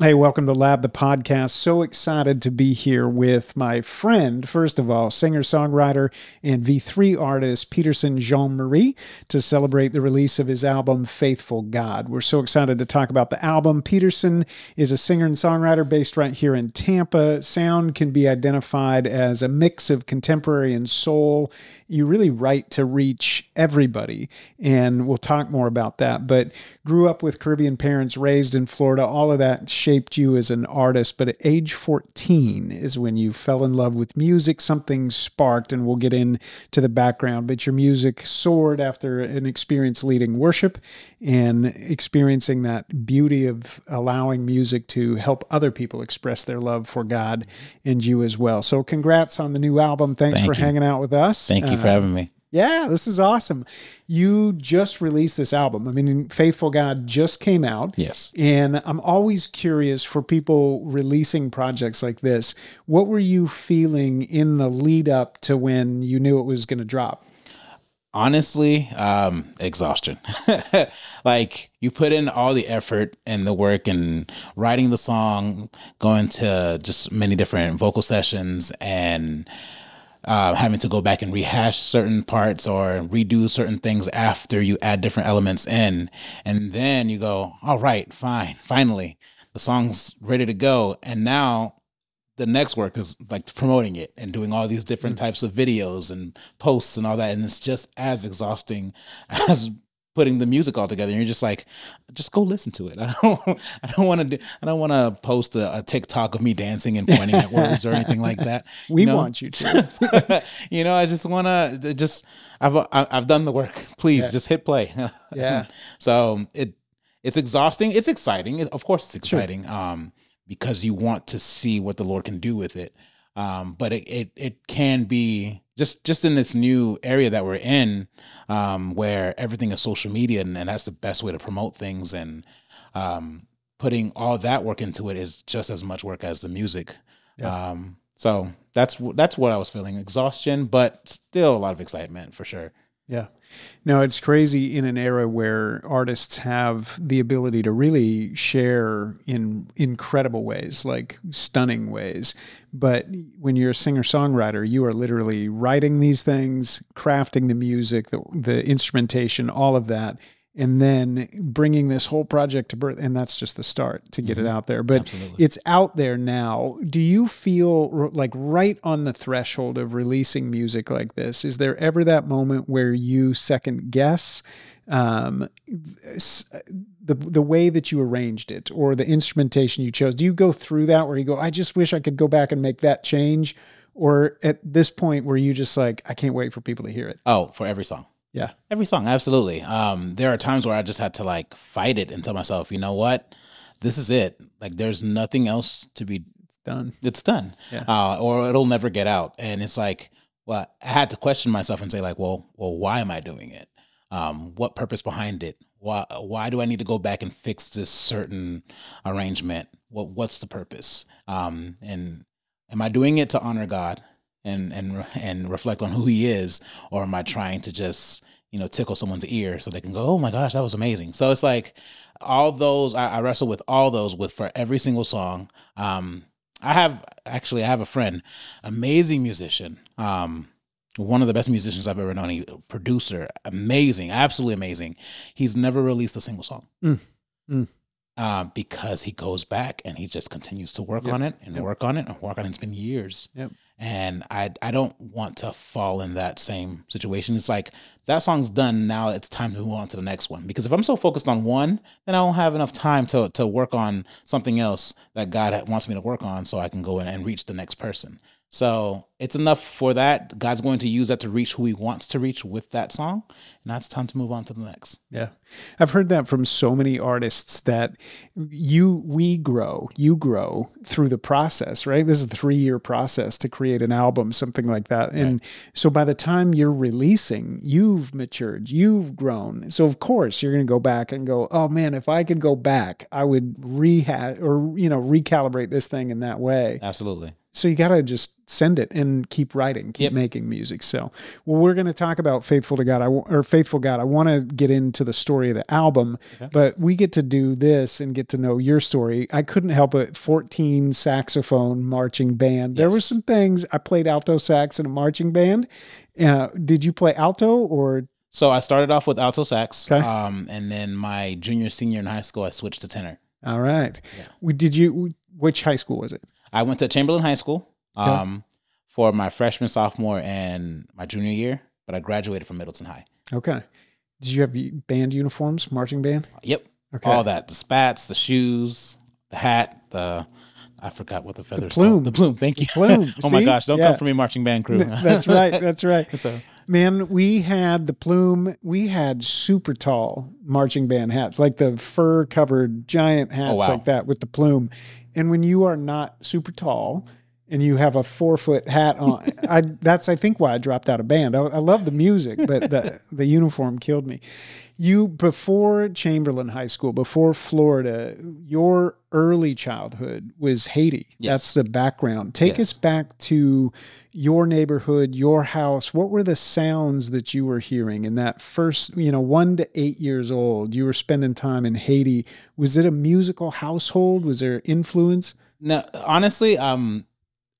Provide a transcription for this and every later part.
Hey, welcome to Lab the Podcast. So excited to be here with my friend, first of all, singer songwriter and V3 artist Peterson Jean Marie to celebrate the release of his album Faithful God. We're so excited to talk about the album. Peterson is a singer and songwriter based right here in Tampa. Sound can be identified as a mix of contemporary and soul. You really write to reach everybody, and we'll talk more about that. But grew up with Caribbean parents, raised in Florida, all of that shaped you as an artist, but at age 14 is when you fell in love with music. Something sparked, and we'll get into the background, but your music soared after an experience leading worship and experiencing that beauty of allowing music to help other people express their love for God and you as well. So, congrats on the new album. Thanks Thank for you. hanging out with us. Thank you for uh, having me. Yeah, this is awesome. You just released this album. I mean, Faithful God just came out. Yes. And I'm always curious for people releasing projects like this. What were you feeling in the lead up to when you knew it was going to drop? Honestly, um, exhaustion. like you put in all the effort and the work and writing the song, going to just many different vocal sessions and uh, having to go back and rehash certain parts or redo certain things after you add different elements in. And then you go, all right, fine, finally, the song's ready to go. And now the next work is like promoting it and doing all these different mm. types of videos and posts and all that. And it's just as exhausting as putting the music all together. And you're just like, just go listen to it. I don't, I don't want to, do, I don't want to post a, a, TikTok of me dancing and pointing at words or anything like that. We you know? want you to. you know, I just want to just, I've, I've done the work. Please yeah. just hit play. yeah. So it, it's exhausting. It's exciting. It, of course, it's exciting. Sure. Um, because you want to see what the Lord can do with it. Um, but it, it, it can be just just in this new area that we're in um, where everything is social media and, and, that's the best way to promote things and um, putting all that work into it is just as much work as the music yeah. um, so that's that's what i was feeling exhaustion but still a lot of excitement for sure yeah no, it's crazy in an era where artists have the ability to really share in incredible ways, like stunning ways. But when you're a singer songwriter, you are literally writing these things, crafting the music, the, the instrumentation, all of that, and then bringing this whole project to birth and that's just the start to get mm -hmm. it mm-hmm. out there but Absolutely. it's out there now do you feel like right on the threshold of releasing music like this is there ever that moment where you second guess um, the the way that you arranged it or the instrumentation you chose do you go through that where you go i just wish i could go back and make that change or at this point where you just like i can't wait for people to hear it oh for every song yeah. Every song, absolutely. Um, there are times where I just had to like fight it and tell myself, you know what, this is it. Like, there's nothing else to be it's done. It's done, yeah. uh, or it'll never get out. And it's like, well, I had to question myself and say, like, well, well, why am I doing it? Um, what purpose behind it? Why, why do I need to go back and fix this certain arrangement? What, what's the purpose? Um, and am I doing it to honor God? and and and reflect on who he is, or am I trying to just you know tickle someone's ear so they can go, oh my gosh, that was amazing? So it's like all those I, I wrestle with all those with for every single song. Um, I have actually I have a friend, amazing musician. Um, one of the best musicians I've ever known. He producer, amazing, absolutely amazing. He's never released a single song. Mm. Mm. Uh, because he goes back and he just continues to work yep. on it and yep. work on it and work on it. It's been years. Yep and I I don't want to fall in that same situation. It's like that song's done now. It's time to move on to the next one because if I'm so focused on one, then I don't have enough time to to work on something else that God wants me to work on, so I can go in and reach the next person. So it's enough for that. God's going to use that to reach who he wants to reach with that song. and that's time to move on to the next. Yeah. I've heard that from so many artists that you we grow, you grow through the process, right? This is a three year process to create an album, something like that. Right. And so by the time you're releasing, you've matured, you've grown. So of course you're gonna go back and go, oh man, if I could go back, I would rehash or you know, recalibrate this thing in that way. Absolutely. So you got to just send it and keep writing, keep yep. making music. So, well, we're going to talk about Faithful to God or Faithful God. I want to get into the story of the album, okay. but we get to do this and get to know your story. I couldn't help it. 14 saxophone marching band. Yes. There were some things I played alto sax in a marching band. Uh, did you play alto or? So I started off with alto sax. Okay. Um, and then my junior, senior in high school, I switched to tenor. All right. Yeah. We, did you, which high school was it? I went to Chamberlain High School um, okay. for my freshman, sophomore, and my junior year, but I graduated from Middleton High. Okay. Did you have band uniforms, marching band? Yep. Okay. All that the spats, the shoes, the hat, the I forgot what the feathers. The plume. Called. The plume. Thank you. The plume. oh my gosh! Don't yeah. come for me, marching band crew. that's right. That's right. so Man, we had the plume. We had super tall marching band hats, like the fur covered giant hats oh, wow. like that with the plume. And when you are not super tall, and you have a four foot hat on. I that's I think why I dropped out of band. I, I love the music, but the the uniform killed me. You before Chamberlain High School, before Florida, your early childhood was Haiti. Yes. That's the background. Take yes. us back to your neighborhood, your house. What were the sounds that you were hearing in that first, you know, one to eight years old? You were spending time in Haiti. Was it a musical household? Was there influence? No, honestly, um,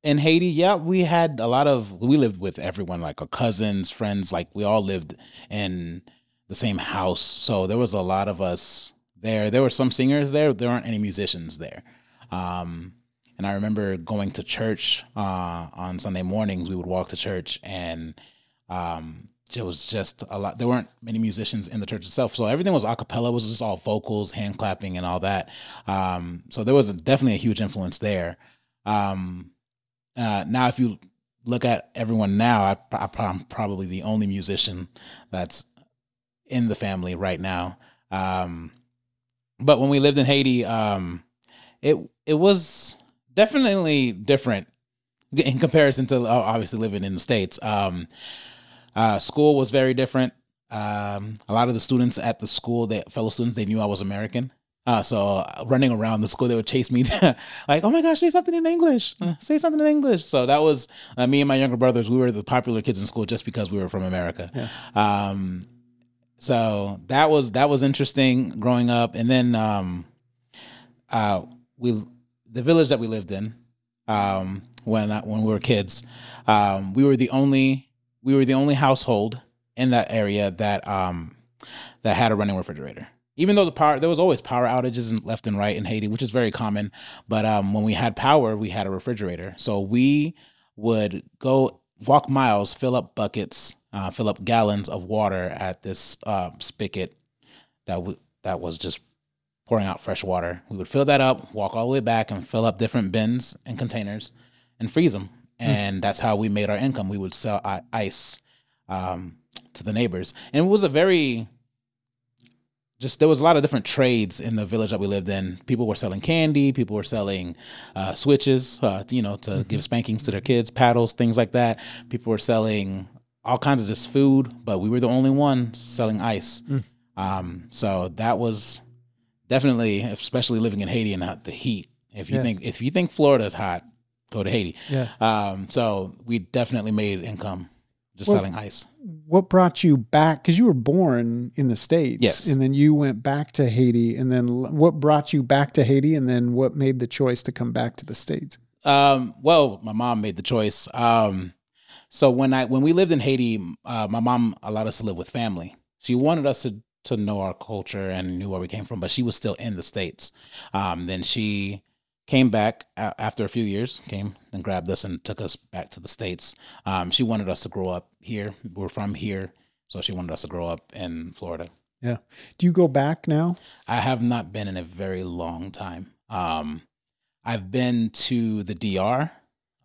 in Haiti, yeah, we had a lot of we lived with everyone, like our cousins, friends, like we all lived in the same house. So there was a lot of us there. There were some singers there. There aren't any musicians there. Um, and I remember going to church uh, on Sunday mornings. We would walk to church, and um, it was just a lot. There weren't many musicians in the church itself, so everything was a cappella. Was just all vocals, hand clapping, and all that. Um, so there was a, definitely a huge influence there. Um, uh, now, if you look at everyone now, I, am probably the only musician that's in the family right now. Um, but when we lived in Haiti, um, it it was definitely different in comparison to uh, obviously living in the states. Um, uh, school was very different. Um, a lot of the students at the school, that fellow students, they knew I was American. Ah, uh, so running around the school, they would chase me like, oh my gosh, say something in English, uh, say something in English. So that was uh, me and my younger brothers. We were the popular kids in school just because we were from America. Yeah. Um, so that was that was interesting growing up. And then um, uh, we the village that we lived in um, when uh, when we were kids, um, we were the only we were the only household in that area that um, that had a running refrigerator even though the power there was always power outages left and right in Haiti, which is very common. But um, when we had power, we had a refrigerator, so we would go walk miles, fill up buckets, uh, fill up gallons of water at this uh, spigot that w- that was just pouring out fresh water. We would fill that up, walk all the way back, and fill up different bins and containers, and freeze them. Hmm. And mm. that's how we made our income. We would sell ice um, to the neighbors, and it was a very just there was a lot of different trades in the village that we lived in. People were selling candy, people were selling uh, switches, uh, you know, to mm -hmm. give spankings to their kids, paddles, things like that. People were selling all kinds of just food, but we were the only one selling ice. Mm. Um, so that was definitely, especially living in Haiti and the heat. If you yeah. think if you think Florida is hot, go to Haiti. Yeah. Um, so we definitely made income just selling ice. What brought you back? Because you were born in the States. Yes. And then you went back to Haiti. And then what brought you back to Haiti? And then what made the choice to come back to the States? Um, well, my mom made the choice. Um, so when I when we lived in Haiti, uh, my mom allowed us to live with family. She wanted us to to know our culture and knew where we came from, but she was still in the States. Um, then she came back after a few years, came and grabbed us and took us back to the States. Um, she wanted us to grow up here. We're from here. So she wanted us to grow up in Florida. Yeah. Do you go back now? I have not been in a very long time. Um, I've been to the DR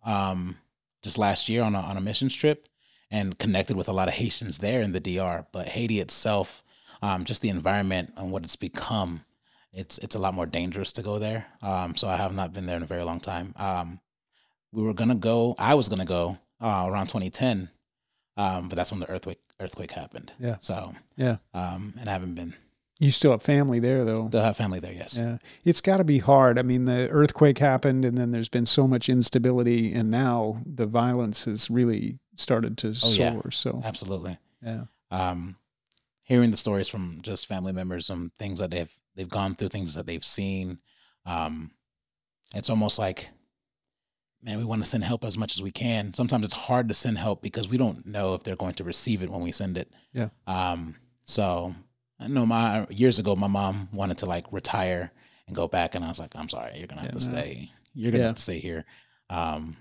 um, just last year on a, on a missions trip and connected with a lot of Haitians there in the DR. But Haiti itself, um, just the environment and what it's become it's it's a lot more dangerous to go there. Um, so I have not been there in a very long time. Um, we were gonna go. I was gonna go uh, around 2010, um, but that's when the earthquake earthquake happened. Yeah. So yeah. Um, and I haven't been. You still have family there, though. Still have family there, yes. Yeah, it's got to be hard. I mean, the earthquake happened, and then there's been so much instability, and now the violence has really started to oh, soar. Yeah. So absolutely, yeah. Um, hearing the stories from just family members and things that they've they've gone through things that they've seen. Um, it's almost like, man, we want to send help as much as we can. Sometimes it's hard to send help because we don't know if they're going to receive it when we send it. Yeah. Um, so I know my years ago, my mom wanted to like retire and go back, and I was like, I'm sorry, you're gonna have yeah, to stay. You're gonna yeah. have to stay here, um,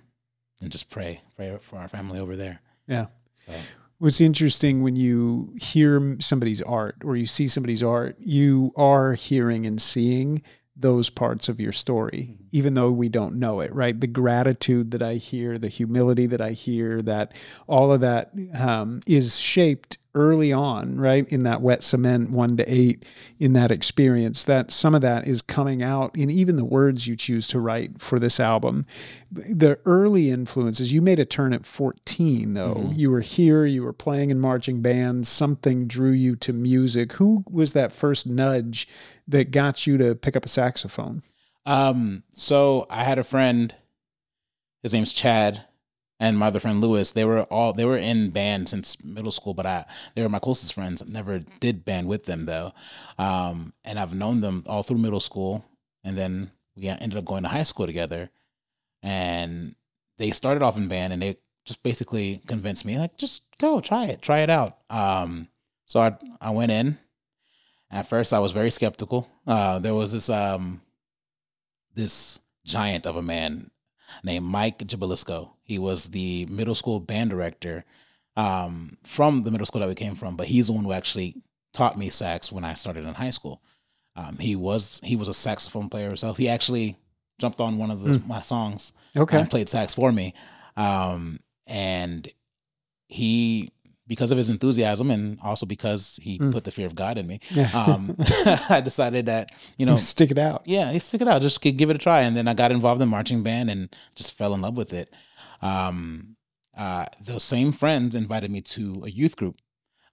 and just pray, pray for our family over there. Yeah. So. What's interesting when you hear somebody's art or you see somebody's art, you are hearing and seeing those parts of your story, mm -hmm. even though we don't know it, right? The gratitude that I hear, the humility that I hear, that all of that um, is shaped early on, right, in that wet cement one to eight, in that experience, that some of that is coming out in even the words you choose to write for this album. The early influences, you made a turn at 14, though. Mm -hmm. You were here, you were playing in marching bands, something drew you to music. Who was that first nudge that got you to pick up a saxophone? Um, so I had a friend, his name's Chad and my other friend Lewis, they were all they were in band since middle school, but I they were my closest friends. Never did band with them though, um, and I've known them all through middle school, and then we ended up going to high school together, and they started off in band, and they just basically convinced me like just go try it, try it out. Um, so I I went in. At first, I was very skeptical. Uh, there was this um, this giant of a man named Mike Jabalisco, He was the middle school band director um, from the middle school that we came from, but he's the one who actually taught me sax when I started in high school. Um, he was he was a saxophone player himself. He actually jumped on one of the, mm. my songs okay. and played sax for me. Um, and he because of his enthusiasm and also because he mm. put the fear of God in me, um, I decided that you know stick it out. Yeah, stick it out. Just give it a try. And then I got involved in marching band and just fell in love with it. Um, uh, those same friends invited me to a youth group,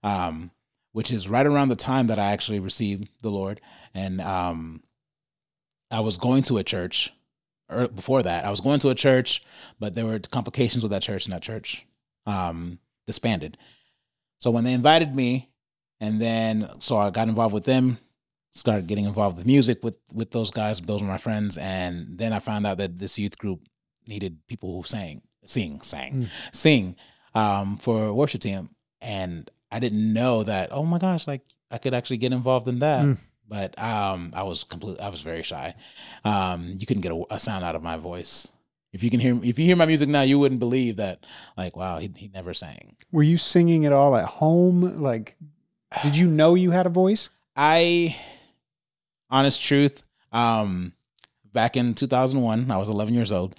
um, which is right around the time that I actually received the Lord. And um, I was going to a church, or er, before that, I was going to a church, but there were complications with that church, and that church um, disbanded. So when they invited me, and then so I got involved with them, started getting involved with music with with those guys. Those were my friends, and then I found out that this youth group needed people who sang, sing, sang, mm. sing um, for worship team, and I didn't know that. Oh my gosh, like I could actually get involved in that. Mm. But um, I was complete. I was very shy. Um, you couldn't get a, a sound out of my voice if you can hear, if you hear my music now, you wouldn't believe that. Like, wow, he, he never sang. Were you singing at all at home? Like, did you know you had a voice? I, honest truth, um, back in 2001, I was 11 years old.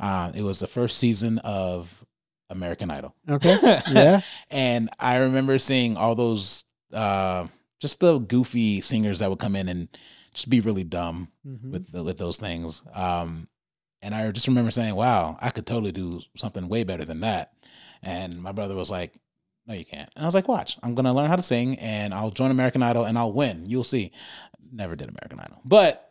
Uh, it was the first season of American Idol. Okay. Yeah. and I remember seeing all those, uh, just the goofy singers that would come in and just be really dumb mm -hmm. with the, with those things. Um, and I just remember saying, wow, I could totally do something way better than that. And my brother was like, no, you can't. And I was like, watch, I'm going to learn how to sing and I'll join American Idol and I'll win. You'll see. Never did American Idol, but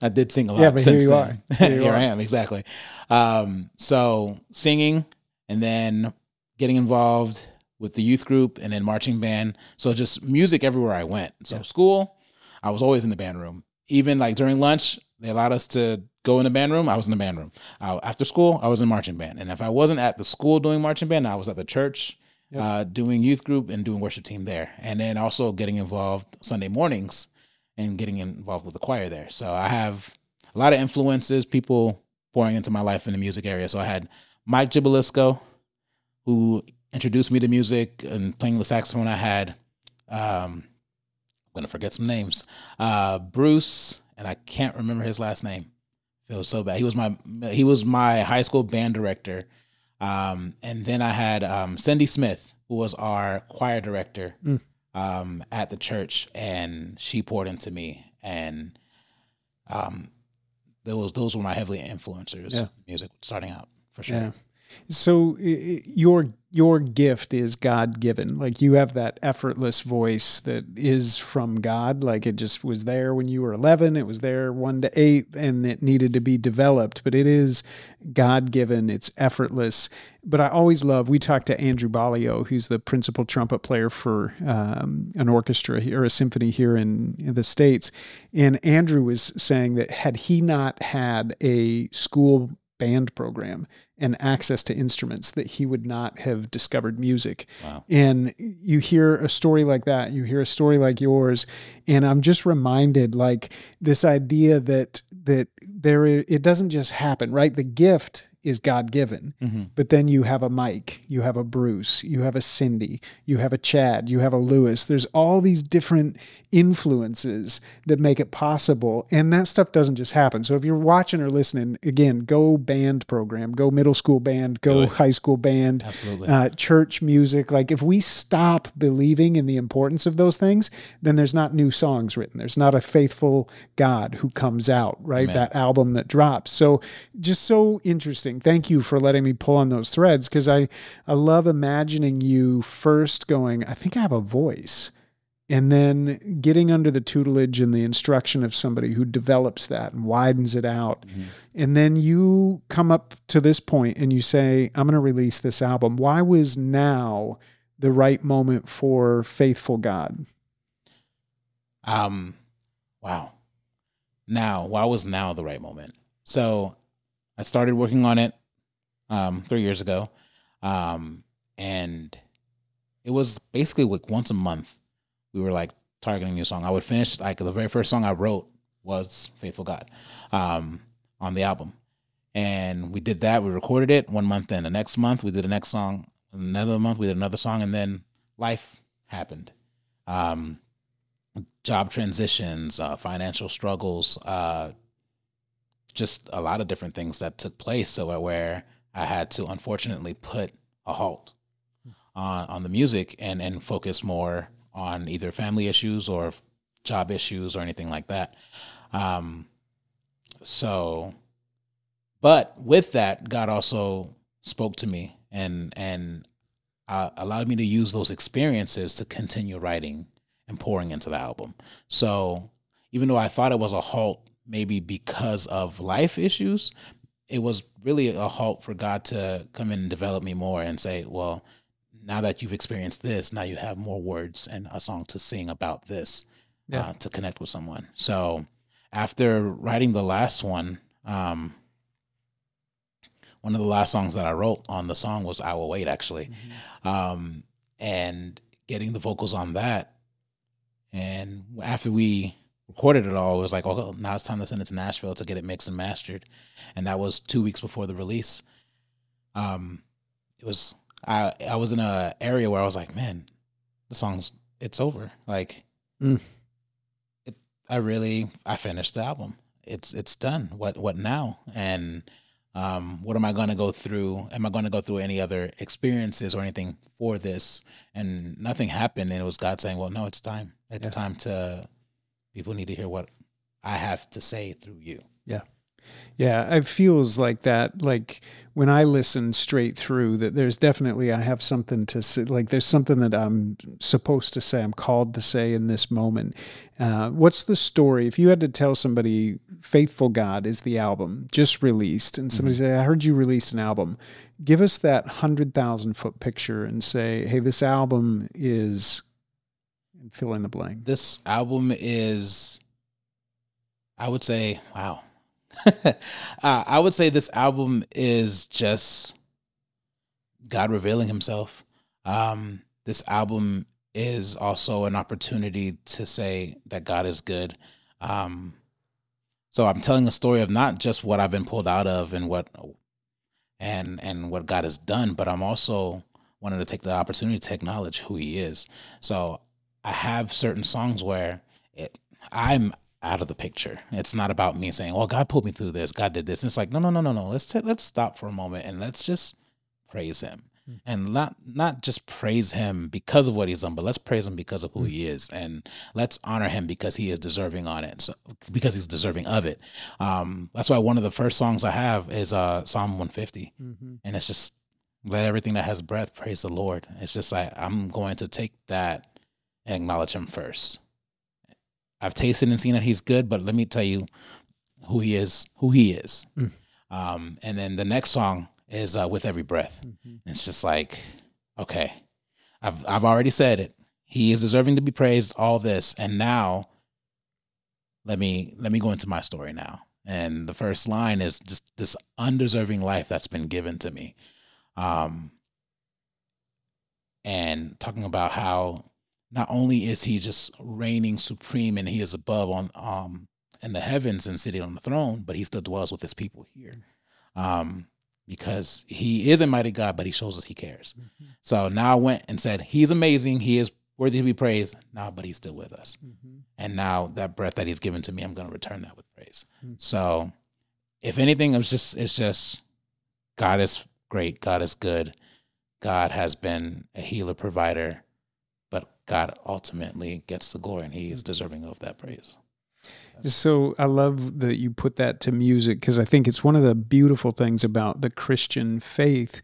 I did sing a lot yeah, but since here you then. Are. Here, you are. I am, exactly. Um, so singing and then getting involved with the youth group and then marching band. So just music everywhere I went. So yeah. school, I was always in the band room. Even like during lunch, they allowed us to go in the band room, I was in the band room. Uh, after school, I was in marching band. And if I wasn't at the school doing marching band, I was at the church yep. uh, doing youth group and doing worship team there. And then also getting involved Sunday mornings and getting involved with the choir there. So I have a lot of influences, people pouring into my life in the music area. So I had Mike Gibalisco, who introduced me to music and playing the saxophone. I had, um, I'm going to forget some names, uh, Bruce, and I can't remember his last name feel so bad. He was my he was my high school band director, um, and then I had um, Cindy Smith, who was our choir director mm. um, at the church, and she poured into me, and um, those those were my heavily influencers yeah. music starting out for sure. Yeah. So your your gift is God given. Like you have that effortless voice that is from God. Like it just was there when you were 11, it was there 1 to 8, and it needed to be developed, but it is God given. It's effortless. But I always love, we talked to Andrew Balio, who's the principal trumpet player for um, an orchestra or a symphony here in, in the States. And Andrew was saying that had he not had a school band program and access to instruments that he would not have discovered music. Wow. And you hear a story like that, you hear a story like yours, and I'm just reminded like this idea that that there it doesn't just happen, right? The gift is God given. Mm-hmm. But then you have a Mike, you have a Bruce, you have a Cindy, you have a Chad, you have a Lewis. There's all these different influences that make it possible. And that stuff doesn't just happen. So if you're watching or listening, again, go band program, go middle school band, go high school band, absolutely, uh, church music. Like if we stop believing in the importance of those things, then there's not new songs written. There's not a faithful God who comes out, right? Amen. That album that drops. So just so interesting interesting. Thank you for letting me pull on those threads because I, I love imagining you first going, I think I have a voice. And then getting under the tutelage and the instruction of somebody who develops that and widens it out. Mm -hmm. And then you come up to this point and you say, I'm going to release this album. Why was now the right moment for Faithful God? Um, wow. Now, why was now the right moment? So I started working on it um, three years ago, um, and it was basically like once a month we were like targeting a new song. I would finish like the very first song I wrote was "Faithful God" um, on the album, and we did that. We recorded it one month, then the next month we did the next song. Another month we did another song, and then life happened. Um, job transitions, uh, financial struggles, uh, just a lot of different things that took place. So where I had to unfortunately put a halt on on the music and and focus more on either family issues or job issues or anything like that. Um, so, but with that, God also spoke to me and and uh, allowed me to use those experiences to continue writing and pouring into the album. So even though I thought it was a halt maybe because of life issues, it was really a halt for God to come in and develop me more and say, well, now that you've experienced this, now you have more words and a song to sing about this uh, yeah. uh, to connect with someone. So after writing the last one, um, one of the last songs that I wrote on the song was I Will Wait, actually. Mm -hmm. um, and getting the vocals on that. And after we recorded it all, it was like, oh, now it's time to send it to Nashville to get it mixed and mastered. And that was two weeks before the release. Um, it was, I, I was in a area where I was like, man, the song's, it's over. Like, mm. it, I really, I finished the album. It's, it's done. What, what now? And, um, what am I going to go through? Am I going to go through any other experiences or anything for this? And nothing happened. And it was God saying, well, no, it's time. It's yeah. time to, people need to hear what I have to say through you. Yeah. Yeah, it feels like that. Like when I listen straight through, that there's definitely I have something to say. Like there's something that I'm supposed to say. I'm called to say in this moment. Uh, what's the story? If you had to tell somebody, "Faithful God" is the album just released, and somebody mm -hmm. say, "I heard you released an album," give us that hundred thousand foot picture and say, "Hey, this album is fill in the blank. This album is, I would say, wow. uh, I would say this album is just God revealing Himself. Um, this album is also an opportunity to say that God is good. Um, so I'm telling a story of not just what I've been pulled out of and what and and what God has done, but I'm also wanting to take the opportunity to acknowledge who He is. So I have certain songs where it I'm out of the picture. It's not about me saying, "Well, God pulled me through this. God did this." And it's like, no, no, no, no, no. Let's t- let's stop for a moment and let's just praise Him, mm-hmm. and not not just praise Him because of what He's done, but let's praise Him because of who mm-hmm. He is, and let's honor Him because He is deserving on it. So because He's deserving of it. Um, that's why one of the first songs I have is uh, Psalm 150, mm-hmm. and it's just let everything that has breath praise the Lord. It's just like I'm going to take that and acknowledge him first. I've tasted and seen that he's good, but let me tell you who he is, who he is. Mm. Um, and then the next song is uh, with every breath. Mm-hmm. It's just like, okay, I've I've already said it. He is deserving to be praised. All this, and now let me let me go into my story now. And the first line is just this undeserving life that's been given to me, um, and talking about how not only is he just reigning supreme and he is above on um in the heavens and sitting on the throne, but he still dwells with his people here. Um, because he is a mighty God, but he shows us he cares. Mm-hmm. So now I went and said, He's amazing, he is worthy to be praised. Now, but he's still with us. Mm-hmm. And now that breath that he's given to me, I'm gonna return that with praise. Mm-hmm. So if anything, it's just it's just God is great, God is good, God has been a healer provider God ultimately gets the glory, and He is deserving of that praise. So I love that you put that to music because I think it's one of the beautiful things about the Christian faith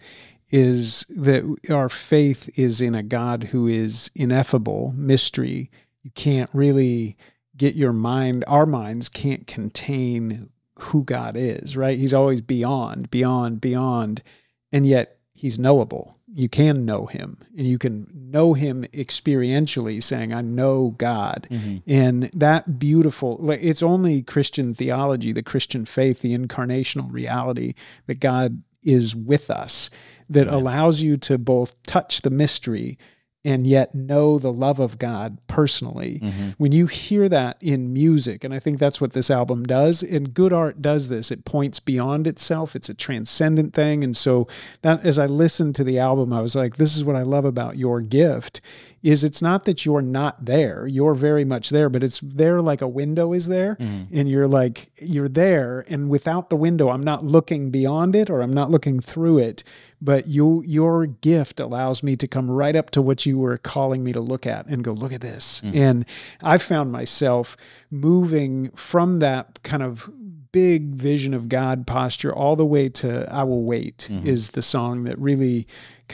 is that our faith is in a God who is ineffable, mystery. You can't really get your mind, our minds can't contain who God is, right? He's always beyond, beyond, beyond, and yet he's knowable you can know him and you can know him experientially saying i know god mm-hmm. and that beautiful like it's only christian theology the christian faith the incarnational reality that god is with us that allows you to both touch the mystery and yet know the love of God personally. Mm-hmm. When you hear that in music, and I think that's what this album does, and good art does this, it points beyond itself. It's a transcendent thing. And so that as I listened to the album, I was like, this is what I love about your gift is it's not that you're not there you're very much there but it's there like a window is there mm-hmm. and you're like you're there and without the window i'm not looking beyond it or i'm not looking through it but you your gift allows me to come right up to what you were calling me to look at and go look at this mm -hmm. and i found myself moving from that kind of big vision of God posture all the way to I Will Wait mm -hmm. is the song that really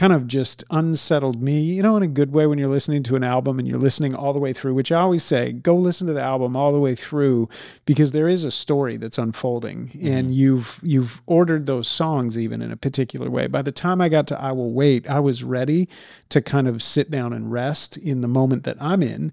kind of just unsettled me, you know, in a good way when you're listening to an album and you're listening all the way through, which I always say, go listen to the album all the way through because there is a story that's unfolding mm -hmm. and you've you've ordered those songs even in a particular way. By the time I got to I Will Wait, I was ready to kind of sit down and rest in the moment that I'm in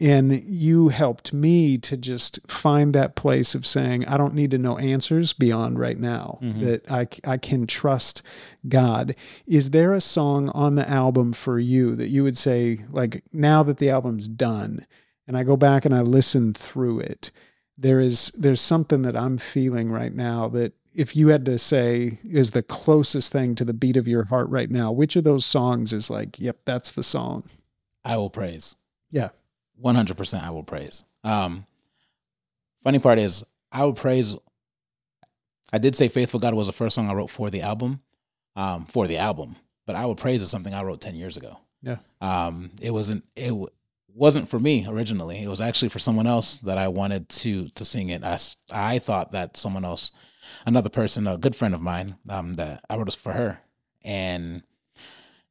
and you helped me to just find that place of saying, I don't need to know answers beyond right now, mm -hmm. that I, I can trust God. Is there a song on the album for you that you would say, like, now that the album's done, and I go back and I listen through it, there is there's something that I'm feeling right now that if you had to say is the closest thing to the beat of your heart right now, which of those songs is like, yep, that's the song? I will praise. Yeah. 100% I will praise. Um, funny part is, I will praise. I did say Faithful God was the first song I wrote for the album, um, for the album, but I will praise is something I wrote 10 years ago. Yeah. Um, it wasn't, it wasn't for me originally. It was actually for someone else that I wanted to, to sing it. I, I thought that someone else, another person, a good friend of mine, um, that I wrote this for her. And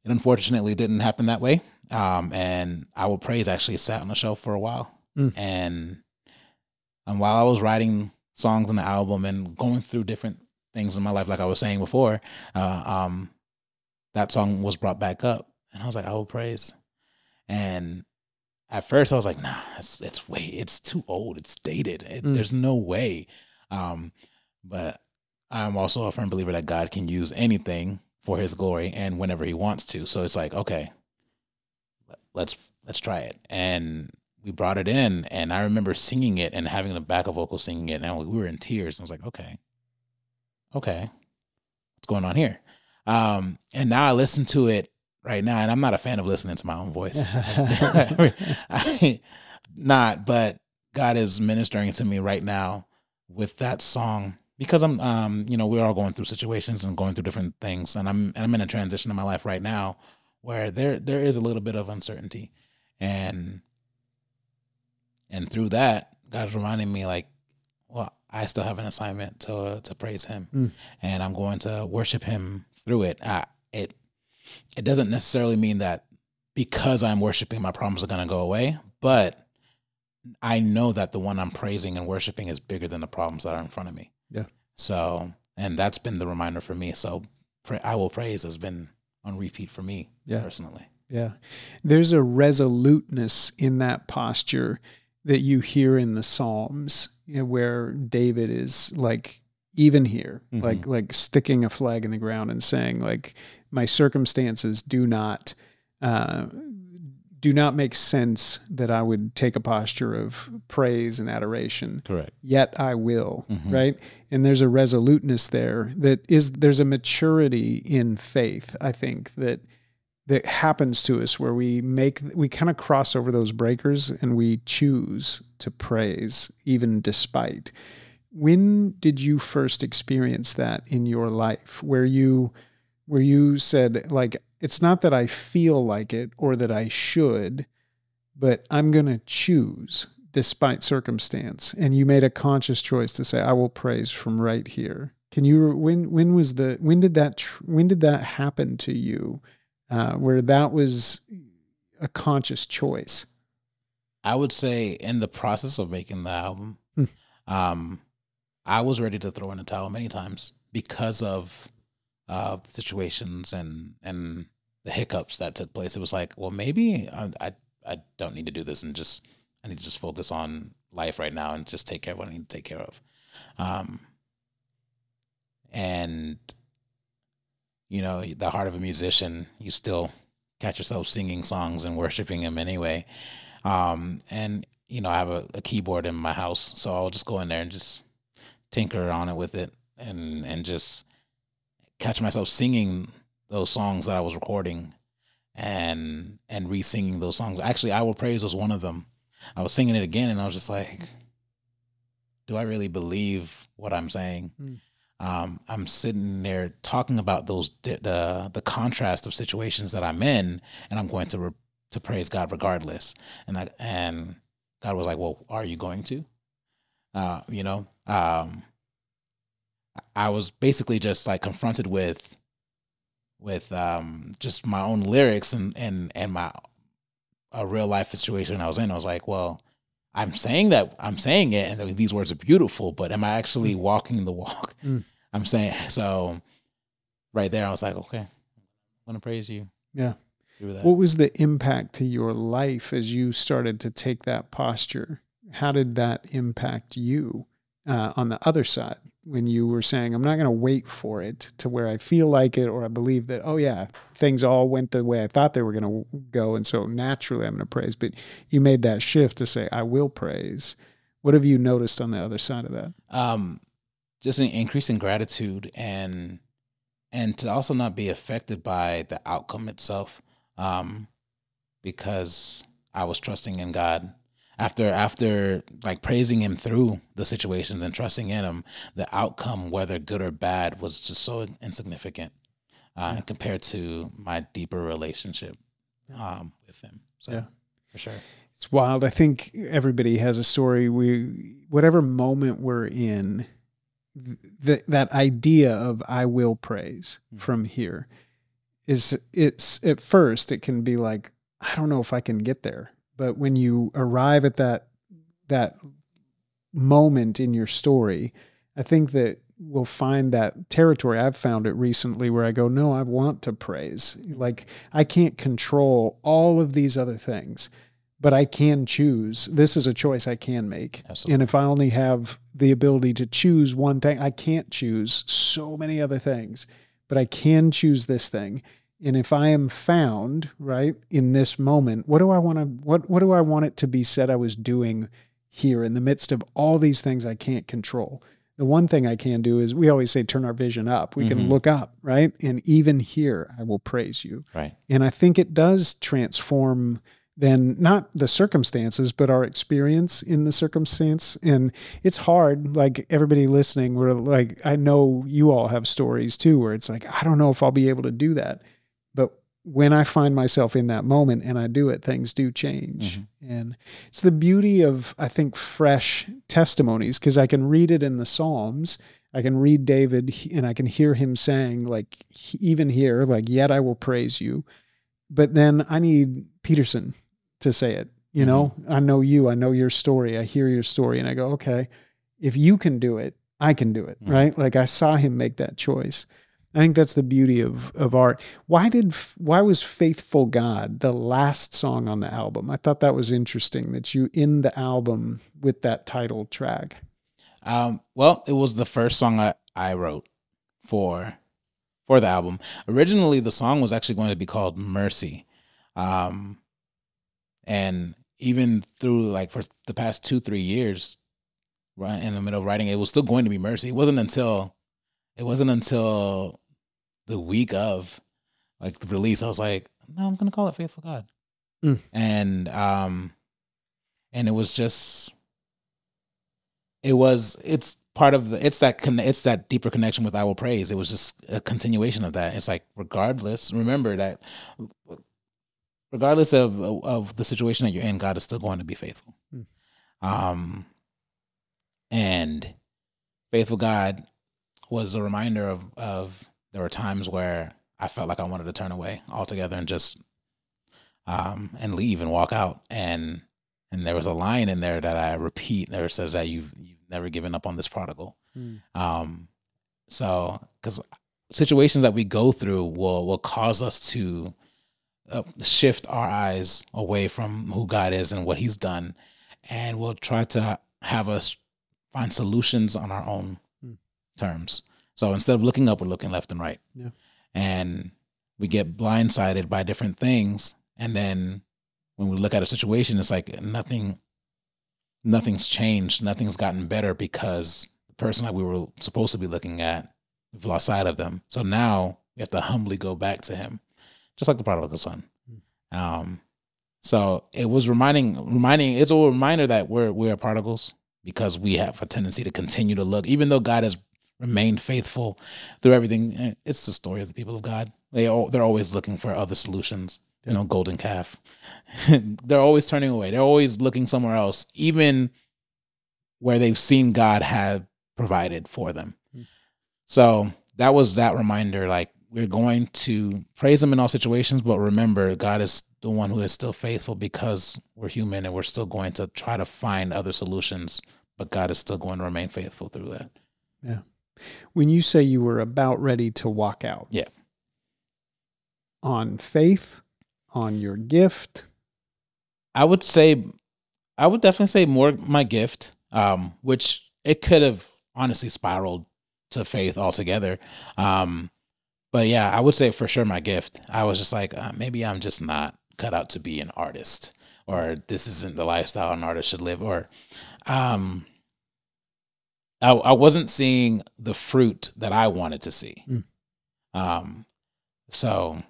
it unfortunately didn't happen that way. Um, and I Will Praise actually sat on the shelf for a while. Mm. And and while I was writing songs on the album and going through different things in my life, like I was saying before, uh, um, that song was brought back up, and I was like, I Will Praise. And at first, I was like, Nah, it's it's way it's too old, it's dated. It, mm. There's no way. Um, but I'm also a firm believer that God can use anything for His glory and whenever He wants to. So it's like, okay, let's let's try it. And we brought it in, and I remember singing it and having the backup vocal singing it, and we were in tears. And I was like, okay, okay, what's going on here? Um, and now I listen to it right now, and I'm not a fan of listening to my own voice. I, not, but God is ministering to me right now with that song because I'm, um, you know, we're all going through situations and going through different things, and I'm, and I'm in a transition in my life right now where there there is a little bit of uncertainty and and through that god's reminding me like well i still have an assignment to to praise him mm. and i'm going to worship him through it I, it it doesn't necessarily mean that because i'm worshiping my problems are going to go away but i know that the one i'm praising and worshiping is bigger than the problems that are in front of me yeah so and that's been the reminder for me so i will praise has been on repeat for me yeah. personally. Yeah. There's a resoluteness in that posture that you hear in the Psalms you know, where David is like even here, mm -hmm. like like sticking a flag in the ground and saying like my circumstances do not uh, do not make sense that I would take a posture of praise and adoration. Correct. Yet I will, mm -hmm. right? And there's a resoluteness there that is there's a maturity in faith, I think, that that happens to us where we make we kind of cross over those breakers and we choose to praise even despite. When did you first experience that in your life where you where you said like it's not that I feel like it or that I should, but I'm going to choose despite circumstance. And you made a conscious choice to say I will praise from right here. Can you when when was the when did that when did that happen to you uh, where that was a conscious choice? I would say in the process of making the album, hmm. um, I was ready to throw in the towel many times because of uh, situations and and the hiccups that took place. It was like, well, maybe I, I, I don't need to do this and just I need to just focus on life right now and just take care of what I need to take care of. Um, and you know, the heart of a musician, you still catch yourself singing songs and worshiping him anyway. Um, and you know, I have a, a keyboard in my house, so I'll just go in there and just tinker on it with it and and just catch myself singing those songs that I was recording and and re-singing those songs. Actually, I Will Praise was one of them. I was singing it again and I was just like, do I really believe what I'm saying? Mm. Um, I'm sitting there talking about those the the contrast of situations that I'm in, and I'm going to to praise God regardless. And I, and God was like, "Well, are you going to?" Uh, you know, um, I was basically just like confronted with with um, just my own lyrics and and and my a real life situation I was in. I was like, well, I'm saying that I'm saying it, and these words are beautiful, but am I actually mm. walking the walk? Mm. I'm saying so. Right there, I was like, okay, I'm gonna praise you. Yeah. What was the impact to your life as you started to take that posture? How did that impact you uh, on the other side? when you were saying I'm not going to wait for it to where I feel like it or I believe that oh yeah things all went the way I thought they were going to go and so naturally I'm going to praise but you made that shift to say I will praise what have you noticed on the other side of that um, just an increase in gratitude and and to also not be affected by the outcome itself um, because I was trusting in God after after like praising him through the situations and trusting in him, the outcome, whether good or bad, was just so insignificant uh, yeah. compared to my deeper relationship um, with him. So, yeah, for sure. It's wild. I think everybody has a story. We whatever moment we're in, that that idea of I will praise mm -hmm. from here is it's at first it can be like I don't know if I can get there but when you arrive at that that moment in your story, I think that we will find that territory. I've found it recently where I go, no, I want to praise. Like I can't control all of these other things, but I can choose. This is a choice I can make. Absolutely. And if I only have the ability to choose one thing, I can't choose so many other things, but I can choose this thing and if I am found right in this moment, what do I want to what what do I want it to be said I was doing here in the midst of all these things I can't control? The one thing I can do is we always say turn our vision up. We mm -hmm. can mm-hmm. look up, right? And even here I will praise you. Right. And I think it does transform then not the circumstances, but our experience in the circumstance. And it's hard, like everybody listening, where like, I know you all have stories too, where it's like, I don't know if I'll be able to do that when I find myself in that moment and I do it, things do change. Mm -hmm. And it's the beauty of, I think, fresh testimonies because I can read it in the Psalms. I can read David and I can hear him saying, like, even here, like, yet I will praise you. But then I need Peterson to say it. You know, mm -hmm. I know you, I know your story, I hear your story, and I go, okay, if you can do it, I can do it, mm -hmm. right? Like, I saw him make that choice. I think that's the beauty of of art. Why did why was Faithful God the last song on the album? I thought that was interesting that you end the album with that title track. Um, well, it was the first song I, I wrote for for the album. Originally, the song was actually going to be called Mercy, um, and even through like for the past two three years, right in the middle of writing, it was still going to be Mercy. It wasn't until it wasn't until the week of like the release, I was like, no, I'm gonna call it Faithful God. Mm. And um and it was just it was it's part of the it's that con- it's that deeper connection with I will praise. It was just a continuation of that. It's like regardless, remember that regardless of of the situation that you're in, God is still going to be faithful. Mm. Um and faithful God was a reminder of of there were times where I felt like I wanted to turn away altogether and just um, and leave and walk out. And and there was a line in there that I repeat there says that you've you've never given up on this prodigal. Mm. Um, so because situations that we go through will will cause us to uh, shift our eyes away from who God is and what He's done, and we'll try to have us find solutions on our own terms. So instead of looking up, we're looking left and right. Yeah. And we get blindsided by different things. And then when we look at a situation, it's like nothing, nothing's changed. Nothing's gotten better because the person that we were supposed to be looking at, we've lost sight of them. So now we have to humbly go back to him, just like the prodigal son. Hmm. Um, so it was reminding, reminding, it's a reminder that we're, we are prodigals because we have a tendency to continue to look, even though God has remained faithful through everything. It's the story of the people of God. They all, they're always looking for other solutions. You know, golden calf. they're always turning away. They're always looking somewhere else, even where they've seen God have provided for them. Hmm. So that was that reminder. Like we're going to praise Him in all situations, but remember, God is the one who is still faithful because we're human and we're still going to try to find other solutions. But God is still going to remain faithful through that. Yeah. When you say you were about ready to walk out. Yeah. On faith, on your gift. I would say I would definitely say more my gift, um, which it could have honestly spiraled to faith altogether. Um, but yeah, I would say for sure my gift. I was just like, uh, maybe I'm just not cut out to be an artist, or this isn't the lifestyle an artist should live, or um, I, I wasn't seeing the fruit that I wanted to see. Mm. Um, so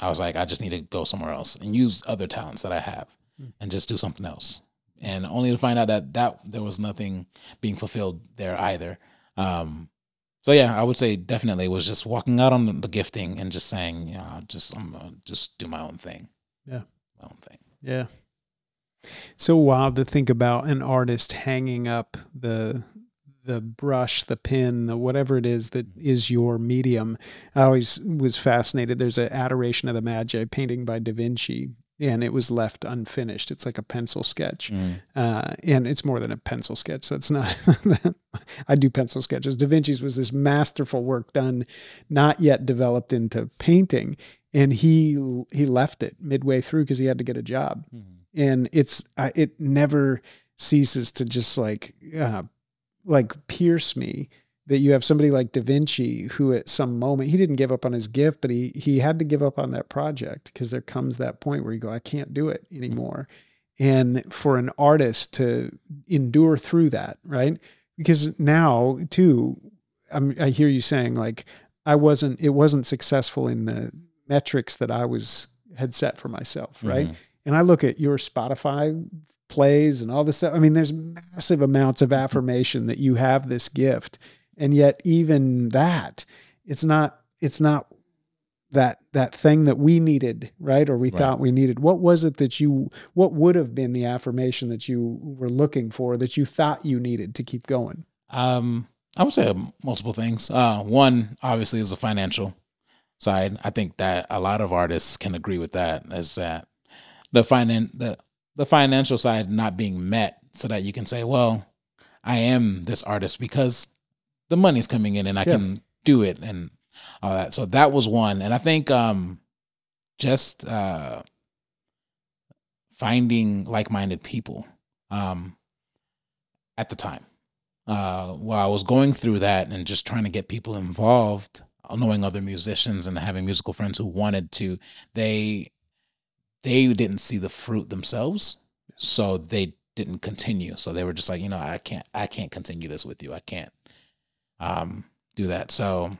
I was like, I just need to go somewhere else and use other talents that I have mm. and just do something else. And only to find out that that there was nothing being fulfilled there either. Um, so yeah, I would say definitely was just walking out on the gifting and just saying, you just I'm gonna just do my own thing. Yeah, my own thing. Yeah. So wild to think about an artist hanging up the the brush, the pen, the whatever it is that is your medium. I always was fascinated. There's an adoration of the Magi painting by Da Vinci, and it was left unfinished. It's like a pencil sketch, mm. uh, and it's more than a pencil sketch. That's not. I do pencil sketches. Da Vinci's was this masterful work done, not yet developed into painting, and he he left it midway through because he had to get a job, mm. and it's uh, it never ceases to just like uh, like pierce me that you have somebody like Da Vinci who at some moment he didn't give up on his gift, but he he had to give up on that project because there comes that point where you go, I can't do it anymore. And for an artist to endure through that, right? Because now too, I'm, I hear you saying like I wasn't it wasn't successful in the metrics that I was had set for myself, right? Mm -hmm. And I look at your Spotify plays and all this stuff. I mean, there's massive amounts of mm-hmm. affirmation that you have this gift. And yet even that, it's not it's not that that thing that we needed, right? Or we right. thought we needed. What was it that you what would have been the affirmation that you were looking for that you thought you needed to keep going? Um I would say um, multiple things. Uh, one obviously is the financial side. I think that a lot of artists can agree with that. Is that the finance the the financial side not being met so that you can say, well, I am this artist because the money's coming in and I yeah. can do it and all that. So that was one. And I think um just uh finding like-minded people um at the time. Uh while I was going through that and just trying to get people involved, knowing other musicians and having musical friends who wanted to, they they didn't see the fruit themselves, so they didn't continue. So they were just like, you know, I can't, I can't continue this with you. I can't um, do that. So,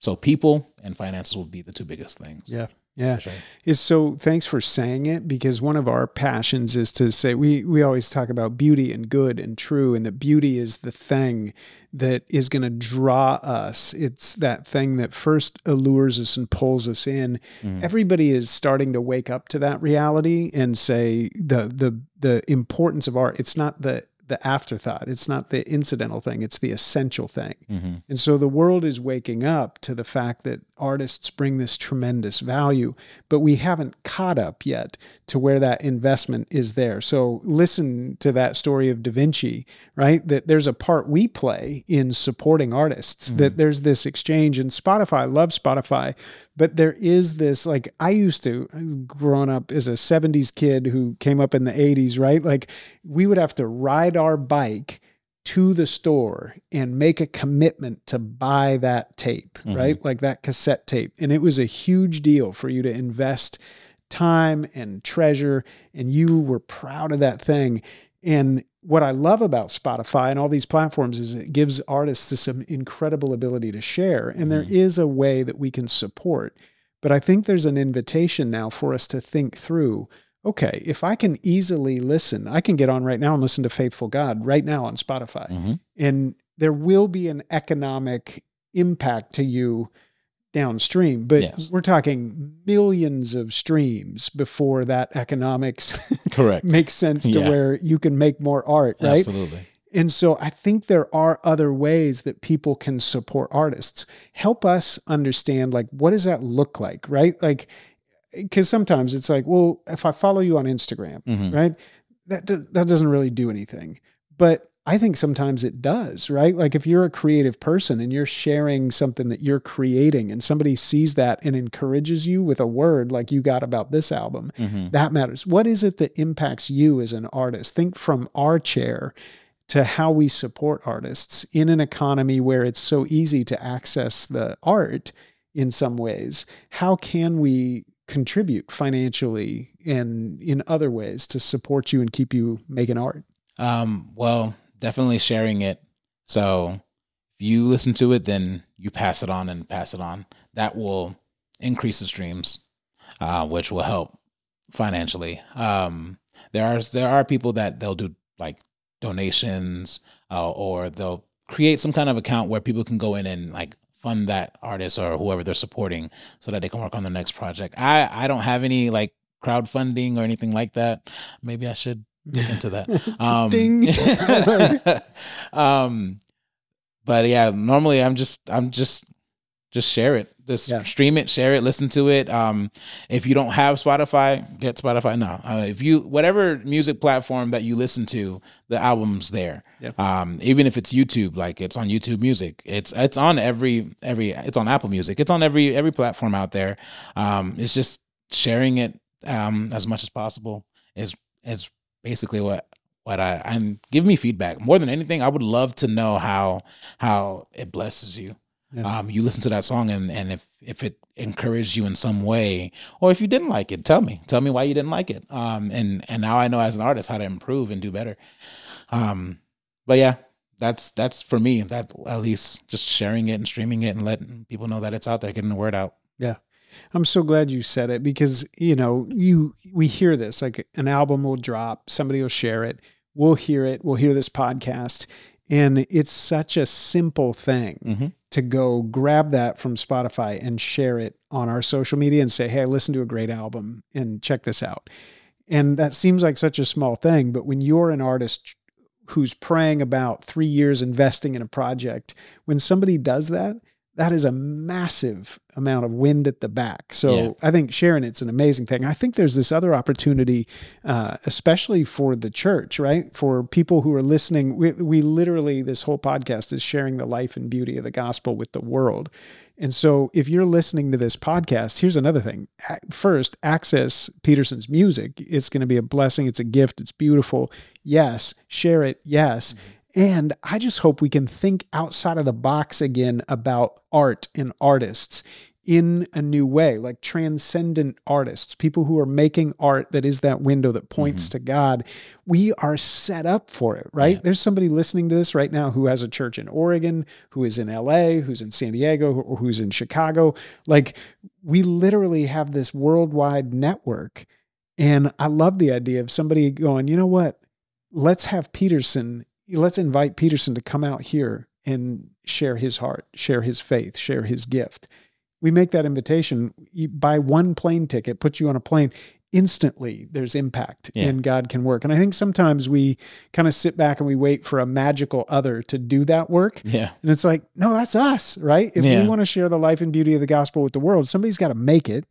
so people and finances will be the two biggest things. Yeah. Yeah. Is so thanks for saying it because one of our passions is to say we we always talk about beauty and good and true and that beauty is the thing that is going to draw us. It's that thing that first allures us and pulls us in. Mm. Everybody is starting to wake up to that reality and say the the the importance of art. It's not the the afterthought. It's not the incidental thing, it's the essential thing. Mm -hmm. And so the world is waking up to the fact that artists bring this tremendous value, but we haven't caught up yet to where that investment is there. So listen to that story of Da Vinci, right? That there's a part we play in supporting artists, mm -hmm. that mm-hmm. there's this exchange. And Spotify, I love Spotify, but there is this like, I used to, growing up as a 70s kid who came up in the 80s, right? Like, we would have to ride ride our bike to the store and make a commitment to buy that tape, mm -hmm. right? Like that cassette tape. And it was a huge deal for you to invest time and treasure. And you were proud of that thing. And what I love about Spotify and all these platforms is it gives artists this incredible ability to share. And mm -hmm. there mm-hmm. is a way that we can support. But I think there's an invitation now for us to think through okay, if I can easily listen, I can get on right now and listen to Faithful God right now on Spotify. Mm -hmm. And there will be an economic impact to you downstream, but yes. we're talking millions of streams before that economics correct makes sense to yeah. where you can make more art, right? Absolutely. And so I think there are other ways that people can support artists. Help us understand like what does that look like, right? Like because sometimes it's like, well, if I follow you on Instagram, mm -hmm. right, that that doesn't really do anything. But I think sometimes it does, right? Like if you're a creative person and you're sharing something that you're creating and somebody sees that and encourages you with a word like you got about this album, mm -hmm. that matters. What is it that impacts you as an artist? Think from our chair to how we support artists in an economy where it's so easy to access the art in some ways. How can we contribute financially and in other ways to support you and keep you making art? Um, well, definitely sharing it. So if you listen to it, then you pass it on and pass it on. That will increase the streams, uh, which will help financially. Um, there are there are people that they'll do like donations uh, or they'll create some kind of account where people can go in and like fund that artist or whoever they're supporting so that they can work on the next project. I I don't have any like crowdfunding or anything like that. Maybe I should get into that. Um, um, but yeah, normally I'm just I'm just just share it just yeah. stream it, share it, listen to it. Um, if you don't have Spotify, get Spotify now. Uh, if you whatever music platform that you listen to, the album's there. Yeah. Um, even if it's YouTube, like it's on YouTube Music, it's it's on every every it's on Apple Music, it's on every every platform out there. Um, it's just sharing it um, as much as possible is is basically what what I and give me feedback more than anything. I would love to know how how it blesses you yeah. Um, you listen to that song, and and if if it encouraged you in some way, or if you didn't like it, tell me. Tell me why you didn't like it. Um, and and now I know as an artist how to improve and do better. Um, but yeah, that's that's for me. That at least just sharing it and streaming it and letting people know that it's out there, getting the word out. Yeah. I'm so glad you said it because you know you we hear this like an album will drop, somebody will share it, we'll hear it, we'll hear this podcast, and it's such a simple thing mm -hmm. to go grab that from Spotify and share it on our social media and say, hey, I listened to a great album and check this out. And that seems like such a small thing. But when you're an artist who's praying about three years investing in a project, when somebody does that, that is a massive amount of wind at the back. So yeah. I think Sharon, it's an amazing thing. I think there's this other opportunity, uh, especially for the church, right? For people who are listening, we, we literally this whole podcast is sharing the life and beauty of the gospel with the world. And so, if you're listening to this podcast, here's another thing. First, access Peterson's music. It's going to be a blessing. It's a gift. It's beautiful. Yes. Share it. Yes. Mm -hmm. And I just hope we can think outside of the box again about art and artists in a new way, like transcendent artists, people who are making art that is that window that points mm -hmm. to God. We are set up for it, right? Yeah. There's somebody listening to this right now who has a church in Oregon, who is in LA, who's in San Diego, or who's in Chicago. Like, we literally have this worldwide network. And I love the idea of somebody going, you know what? Let's have Peterson let's invite Peterson to come out here and share his heart, share his faith, share his gift. We make that invitation. You buy one plane ticket, put you on a plane. Instantly, there's impact yeah. and God can work. And I think sometimes we kind of sit back and we wait for a magical other to do that work. Yeah. And it's like, no, that's us, right? If yeah. we want to share the life and beauty of the gospel with the world, somebody's got to make it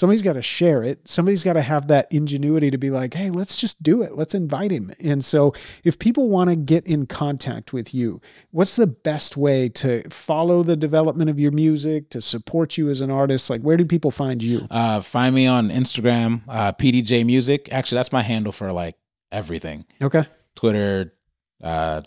somebody's got to share it. Somebody's got to have that ingenuity to be like, hey, let's just do it. Let's invite him. And so, if people want to get in contact with you, what's the best way to follow the development of your music, to support you as an artist? Like, where do people find you? Uh, find me on Instagram, uh, PDJ Music. Actually, that's my handle for like everything. Okay. Twitter, uh,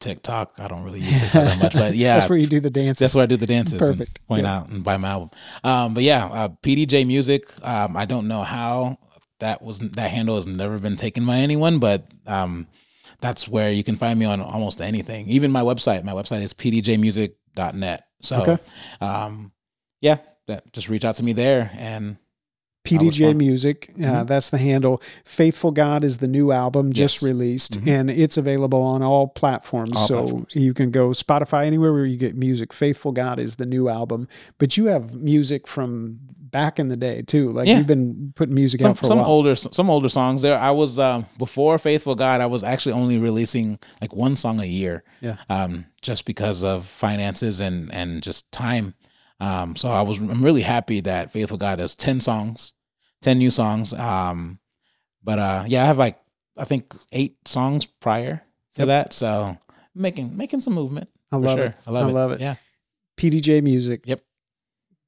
TikTok. I don't really use TikTok that much, but yeah, that's where you do the dances. That's where I do the dances. Perfect. point yeah. out and buy my album. Um, but yeah, uh, PDJ Music. Um, I don't know how that was that handle has never been taken by anyone, but um, that's where you can find me on almost anything. Even my website. My website is pdjmusic.net. So, okay. um, yeah, that, just reach out to me there and PDJ Music. Uh, mm -hmm. That's the handle. Faithful God is the new album just yes. released, mm -hmm. and it's available on all platforms. All so platforms. you can go Spotify, anywhere where you get music. Faithful God is the new album. But you have music from back in the day too. Like yeah. you've been putting music some, out for some older some older songs. There, I was um, before Faithful God. I was actually only releasing like one song a year. Yeah. Um, just because of finances and and just time um, so I was I'm really happy that Faithful God has ten songs, ten new songs. Um, but uh, yeah, I have like I think eight songs prior to yep. that, so making making some movement. I love sure. it. I love I it. love it. Yeah. PDJ music. Yep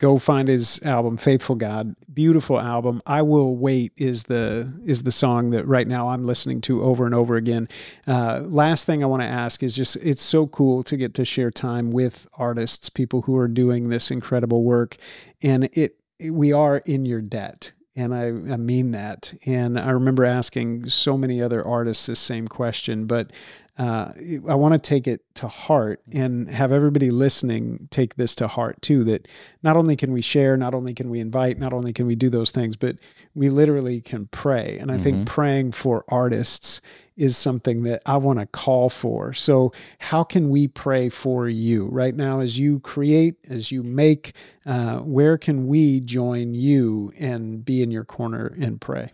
go find his album faithful god beautiful album i will wait is the is the song that right now i'm listening to over and over again uh, last thing i want to ask is just it's so cool to get to share time with artists people who are doing this incredible work and it, it we are in your debt and I, I mean that and i remember asking so many other artists this same question but uh, I want to take it to heart mm-hmm. and have everybody listening take this to heart too. That not only can we share, not only can we invite, not only can we do those things, but we literally can pray. And I mm -hmm. think mm-hmm. praying for artists is something that I want to call for. So, how can we pray for you right now as you create, as you make? Uh, where can we join you and be in your corner and pray?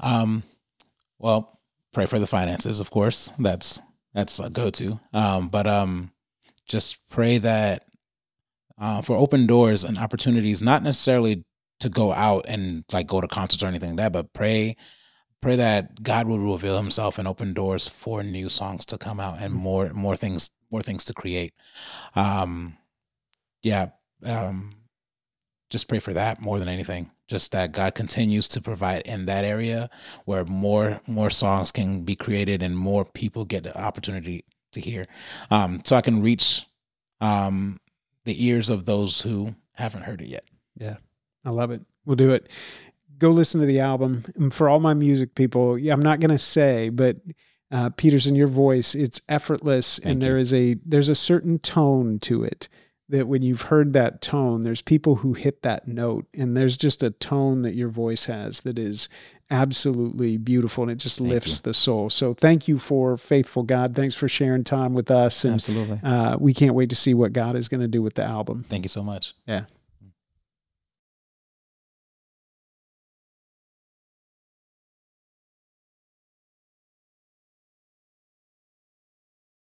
Um, well, pray for the finances, of course. That's that's a go to. Um, but um, just pray that uh, for open doors and opportunities, not necessarily to go out and like go to concerts or anything like that, but pray pray that God will reveal Himself and open doors for new songs to come out and more more things more things to create. Um, yeah. Um, just pray for that more than anything just that god continues to provide in that area where more more songs can be created and more people get the opportunity to hear um, so i can reach um, the ears of those who haven't heard it yet yeah i love it we'll do it go listen to the album and for all my music people i'm not going to say but uh, peterson your voice it's effortless Thank and you. there is a there's a certain tone to it that when you've heard that tone, there's people who hit that note, and there's just a tone that your voice has that is absolutely beautiful, and it just thank lifts you. the soul. So thank you for faithful God. Thanks for sharing time with us. And, absolutely, uh, we can't wait to see what God is going to do with the album. Thank you so much. Yeah.